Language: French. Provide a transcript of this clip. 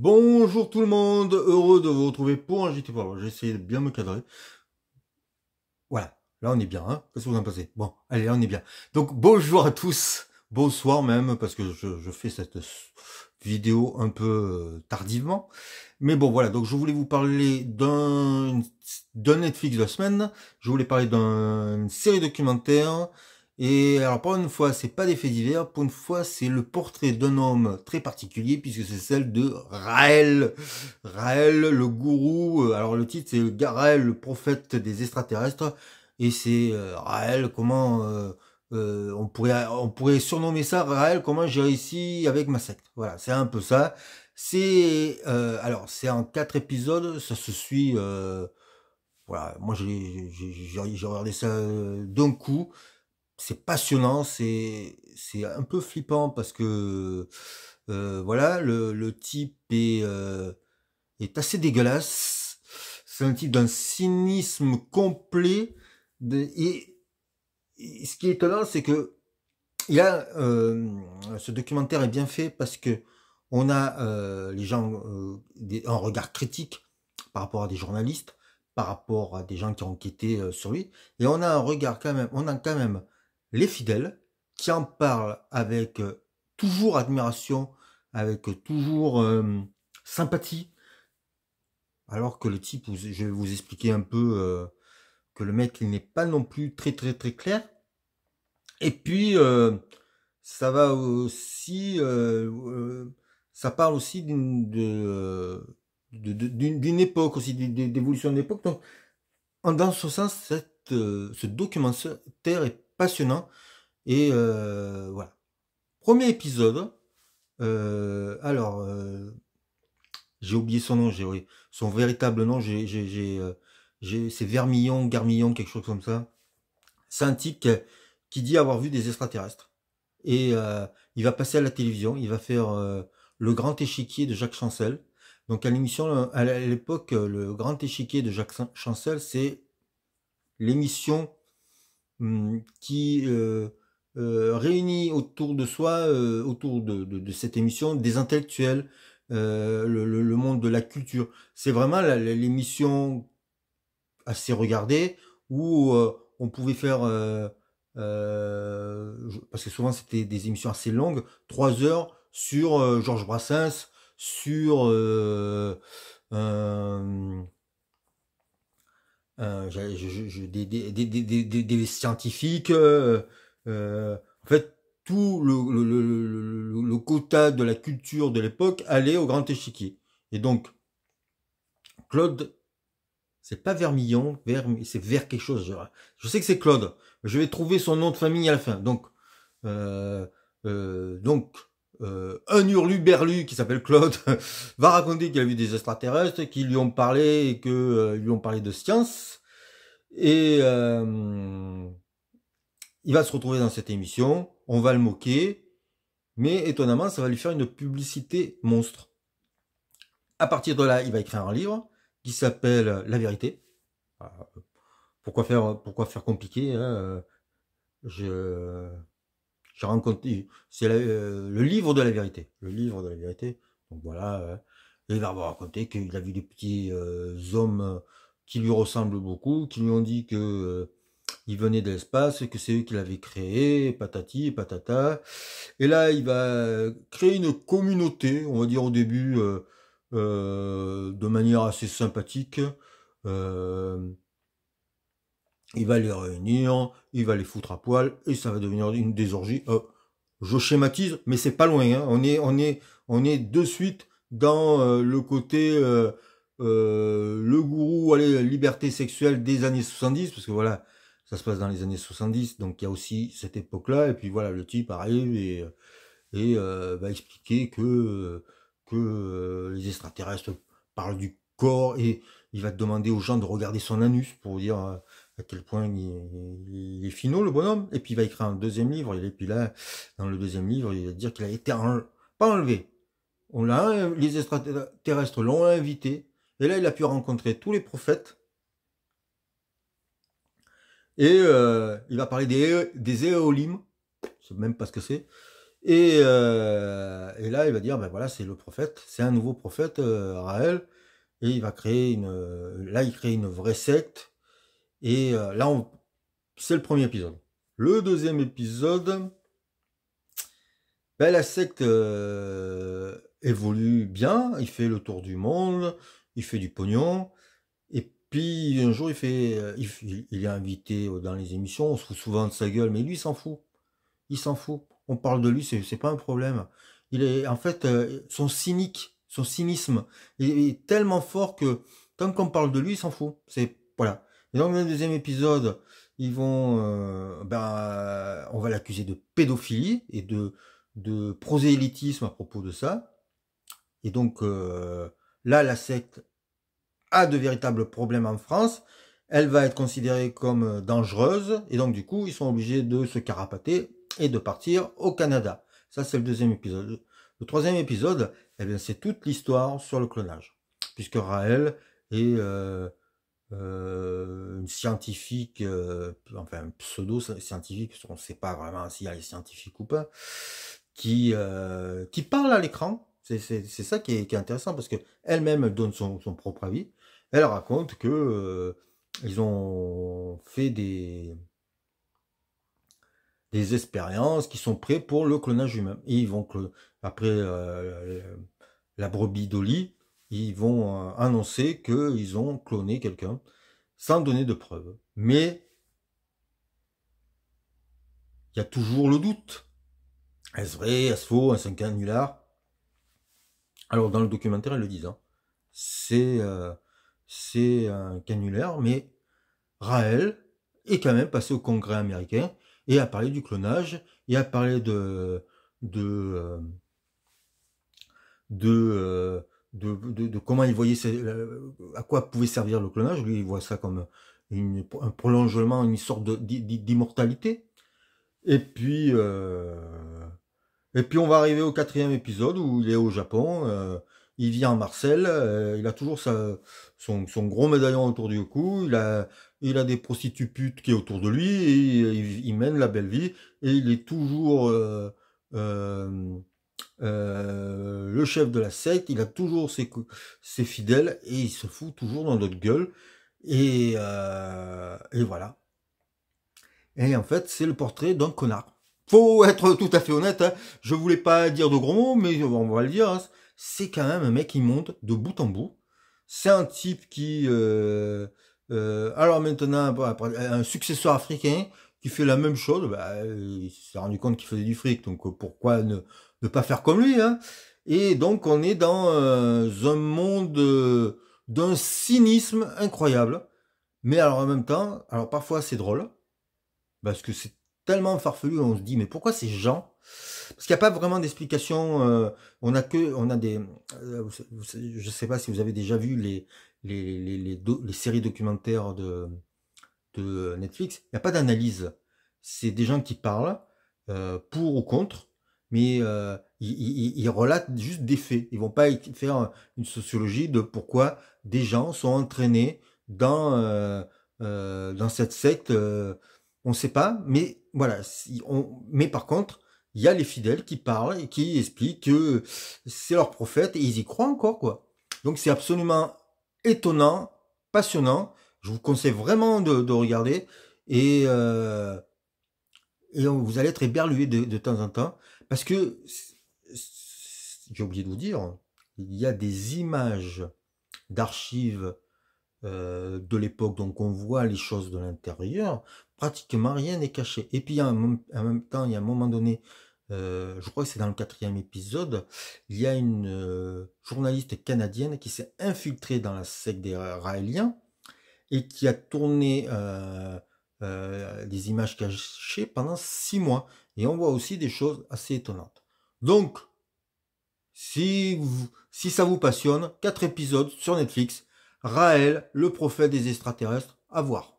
Bonjour tout le monde, heureux de vous retrouver pour un JT J'ai essayé de bien me cadrer. Voilà, là on est bien, hein Qu'est-ce que vous en pensez Bon, allez, là on est bien. Donc bonjour à tous, bonsoir même, parce que je, je, fais cette vidéo un peu euh, tardivement. Mais bon, voilà, donc je voulais vous parler d'un Netflix de la semaine, je voulais parler d'une série documentaire, et alors pour une fois, c'est pas des faits divers, pour une fois, c'est le portrait d'un homme très particulier puisque c'est celle de Raël. Raël, le gourou. Euh, alors le titre c'est Raël, le prophète des extraterrestres. Et c'est euh, Raël, comment euh, on pourrait on pourrait surnommer ça Raël, comment j'ai réussi avec ma secte. Voilà, c'est un peu ça. C'est alors c'est en quatre épisodes, ça se suit. voilà, moi j'ai regardé ça d'un coup c'est passionnant, c'est un peu flippant parce que euh, voilà, le, type est euh, est assez dégueulasse. C'est un type d'un cynisme complet. et, ce qui est étonnant, c'est que il euh, ce documentaire est bien fait parce que on a les gens en un regard critique par rapport à des journalistes, par rapport à des gens qui ont enquêté sur lui, et on a un regard quand même, on a quand même les fidèles qui en parlent avec euh, toujours admiration, avec euh, toujours euh, sympathie. Alors que le type, je vais vous expliquer un peu que le mec, il n'est pas non plus très très très clair. Et puis, ça va aussi, ça parle aussi d'une d'une époque aussi, d'évolution d'époque. Donc, dans ce sens, ce documentaire est passionnant. Et euh, voilà. Premier épisode. Euh, alors, euh, j'ai oublié son nom, j'ai son véritable nom, j'ai, j'ai, c'est Vermillon, Garmillon, quelque chose comme ça. C'est qui, dit avoir vu des extraterrestres. Et il va passer à la télévision, il va faire le grand échiquier de Jacques Chancel. Donc à l'émission, à l'époque, le grand échiquier de Jacques Chancel, c'est l'émission Mmh, qui euh, euh, réunit autour de soi, euh, autour de, cette émission, des intellectuels, le, monde de la culture. C'est vraiment l'émission assez regardée où on pouvait faire parce que souvent c'était des émissions assez longues, trois heures sur Georges Brassens, sur des, scientifiques, euh, euh, en fait, tout le, le, quota de la culture de l'époque allait au grand échiquier. Et donc, Claude, c'est pas Vermillon, c'est vers quelque chose. Je sais que c'est Claude. Je vais trouver son nom de famille à la fin. Donc, euh, donc euh, un hurlu-berlu qui s'appelle Claude va raconter qu'il a vu des extraterrestres, qui lui ont parlé et que euh, lui ont parlé de science. Et euh, il va se retrouver dans cette émission, on va le moquer, mais étonnamment, ça va lui faire une publicité monstre. À partir de là, il va écrire un livre qui s'appelle La vérité. Pourquoi faire, pourquoi faire compliqué hein, Je j'ai rencontré, c'est euh, le livre de la vérité. Le livre de la vérité. Donc voilà, il euh, va raconter qu'il a vu des petits euh, hommes qui lui ressemblent beaucoup, qui lui ont dit que ils venaient de l'espace, que c'est eux qui l'avaient créé, patati patata. Et là, il va créer une communauté, on va dire au début, de manière assez sympathique. il va les réunir, va les foutre à poil et ça va devenir une désorgie euh, je schématise, mais c'est pas loin. Hein. On est, on est, on est de suite dans euh, le côté euh, le gourou, allez, liberté sexuelle des années 70, parce que voilà, ça se passe dans les années 70, donc il y a aussi cette époque-là. Et puis voilà, le type arrive et et va expliquer que que les extraterrestres parlent du corps et il va demander aux gens de regarder son anus pour dire euh, à quel point il, est finot le bonhomme. Et puis il va écrire un deuxième livre. Et puis là, dans le deuxième livre, il va dire qu'il a été pas enlevé. On l'a, les extraterrestres l'ont invité. Et là, il a pu rencontrer tous les prophètes. Et euh, il va parler des, des éolimes. Je même pas ce que c'est. Euh, et, là, il va dire, ben voilà, c'est le prophète, c'est un nouveau prophète, Raël et il va créer une. Euh, là, il crée une vraie secte. Et euh, là, on... c'est le premier épisode. Le deuxième épisode, ben, la secte euh, évolue bien. Il fait le tour du monde, il fait du pognon. Et puis un jour, il fait, il, est invité dans les émissions. On se fout souvent de sa gueule, mais lui, il s'en fout. Il s'en fout. On parle de lui, c'est pas un problème. Il est, en fait, son cynique son cynisme est, tellement fort que tant qu'on parle de lui, il s'en fout. C'est voilà. Et donc dans le deuxième épisode, ils vont, ben, on va l'accuser de pédophilie et de de prosélytisme à propos de ça. Et donc euh, là, la secte a de véritables problèmes en France. Elle va être considérée comme euh, dangereuse et donc du coup, ils sont obligés de se carapater et de partir au Canada. Ça, c'est le deuxième épisode. Le troisième épisode, eh bien, c'est toute l'histoire sur le clonage, puisque Raël est euh, euh, une scientifique, euh, enfin, enfin pseudo-scientifique, parce qu'on ne sait pas vraiment si elle est scientifique ou pas, qui, qui parle à l'écran. C'est ça qui est, intéressant, parce qu'elle-même donne son, son, propre avis. Elle raconte que ils ont fait des, des expériences, qui sont prêts pour le clonage humain. Et ils vont, après euh, la brebis d'Oli, ils vont euh, annoncer qu'ils ont cloné quelqu'un, sans donner de preuves. Mais il y a toujours le doute. Est-ce vrai, est-ce faux, est un canular Alors dans le documentaire, ils le disent. Hein. Euh, c'est un canulaire, mais Raël est quand même passé au Congrès américain et à parler du clonage, et à parler de de euh, euh, de, de, comment il voyait à quoi pouvait servir le clonage. Lui, il voit ça comme une, un prolongement, une sorte d'immortalité. Et puis euh, et puis on va arriver au quatrième épisode où il est au Japon. il vient en Marseille, il a toujours sa, son, son, gros médaillon autour du cou, il a il a des prostituées putes qui est autour de lui, et il, mène la belle vie, et il est toujours euh, euh, euh, le chef de la secte, il a toujours ses, ses, fidèles, et il se fout toujours dans notre gueule, et, et voilà. Et en fait, c'est le portrait d'un connard. Faut être tout à fait honnête, hein. je voulais pas dire de gros mots, mais on va le dire, hein. c'est quand même un mec qui monte de bout en bout. C'est un type qui... Euh, euh, alors maintenant, un successeur africain qui fait la même chose, bah, il s'est rendu compte qu'il faisait du fric, donc euh, pourquoi ne, pas faire comme lui hein Et donc on est dans euh, un monde d'un cynisme incroyable, mais alors en même temps, alors parfois c'est drôle, parce que c'est tellement farfelu, on se dit mais pourquoi ces gens parce qu'il n'y a pas vraiment d'explication. on a que, on a des, je ne sais pas si vous avez déjà vu les, les, les, séries documentaires de, Netflix, il n'y a pas d'analyse. C'est des gens qui parlent euh, pour ou contre, mais euh, ils, relatent juste des faits. Ils vont pas faire une sociologie de pourquoi des gens sont entraînés dans, euh, dans cette secte. on ne sait pas, mais voilà. mais par contre, il y a les fidèles qui parlent et qui expliquent que c'est leur prophète et ils y croient encore, quoi. Donc c'est absolument étonnant, passionnant. Je vous conseille vraiment de, regarder. Et, euh, vous allez être éberlué de, temps en temps. Parce que, j'ai oublié de vous dire, il y a des images d'archives euh, de l'époque, donc on voit les choses de l'intérieur, pratiquement rien n'est caché. Et puis en même temps, il y a un moment donné, euh, je crois que c'est dans le quatrième épisode, il y a une euh, journaliste canadienne qui s'est infiltrée dans la secte des Raéliens et qui a tourné euh, des images cachées pendant six mois. Et on voit aussi des choses assez étonnantes. Donc, si, si ça vous passionne, quatre épisodes sur Netflix, Raël, le prophète des extraterrestres, à voir.